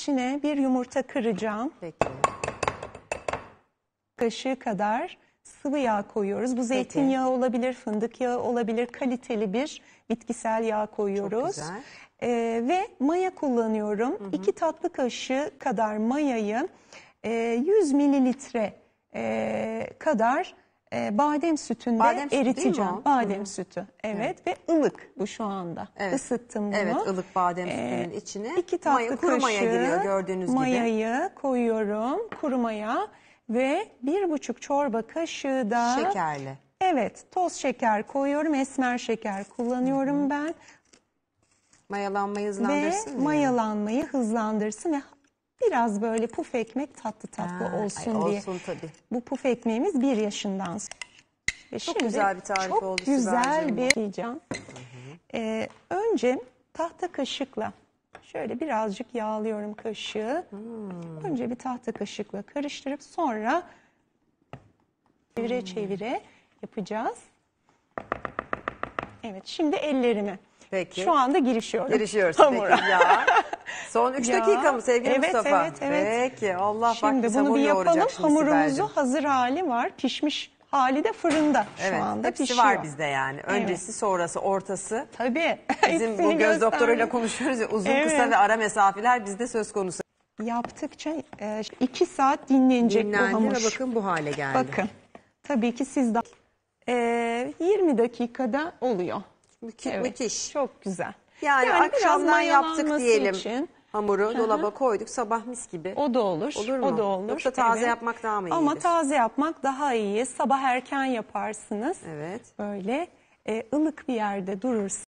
İçine bir yumurta kıracağım. Peki. Kaşığı kadar sıvı yağ koyuyoruz. Bu zeytinyağı olabilir, fındık yağı olabilir. Kaliteli bir bitkisel yağ koyuyoruz. Çok güzel. Ee, ve maya kullanıyorum. Hı hı. İki tatlı kaşığı kadar mayayı e, 100 mililitre e, kadar e, badem sütünde badem sütü eriteceğim. Badem Hı sütü. Evet, evet ve ılık bu şu anda. Evet. Isıttım bunu. Evet ılık badem ee, sütünün ee, içine. İki tatlı maya, kuru kaşığı maya giriyor gördüğünüz gibi. Mayayı koyuyorum kuru maya ve bir buçuk çorba kaşığı da. Şekerli. Evet toz şeker koyuyorum esmer şeker kullanıyorum Hı -hı. ben. Mayalanmayı hızlandırsın Ve mayalanmayı hızlandırsın ve Biraz böyle puf ekmek tatlı tatlı Ha, olsun ay, diye. olsun tabii. Bu puf ekmeğimiz bir yaşından sonra. Çok şimdi güzel bir tarif çok oldu güzel bir diyeceğim. Ee, önce tahta kaşıkla şöyle birazcık yağlıyorum kaşığı. Hmm. Önce bir tahta kaşıkla karıştırıp sonra çevire hmm. çevire yapacağız. Evet şimdi ellerimi. Peki. Şu anda girişiyorum. Girişiyoruz. Hamura. Peki ya. Son 3 dakika mı sevgili evet, Mustafa? evet, evet. Peki Allah Şimdi bunu bir yapalım. Hamurumuzu hazır hali var. Pişmiş hali de fırında evet, şu anda hepsi pişiyor. var bizde yani. Öncesi, sonrası, ortası. Tabii. Bizim bu Hepsini göz doktoruyla gösterdim. konuşuyoruz ya uzun Evet. kısa ve ara mesafeler bizde söz konusu. Yaptıkça 2 e, saat dinlenecek bu Dinlendi hamur. ve bakın bu hale geldi. Bakın. Tabii ki siz de Ee, 20 dakikada oluyor. Evet. Müthiş. Çok güzel. Yani akşamdan biraz yaptık mayalanması diyelim. için Hamuru dolaba koyduk sabah mis gibi. O da olur. Olur mu? O da olur. Yoksa taze Evet. yapmak daha mı iyidir? Ama taze yapmak daha iyi. Sabah erken yaparsınız. Evet. Böyle e, ılık bir yerde durursa.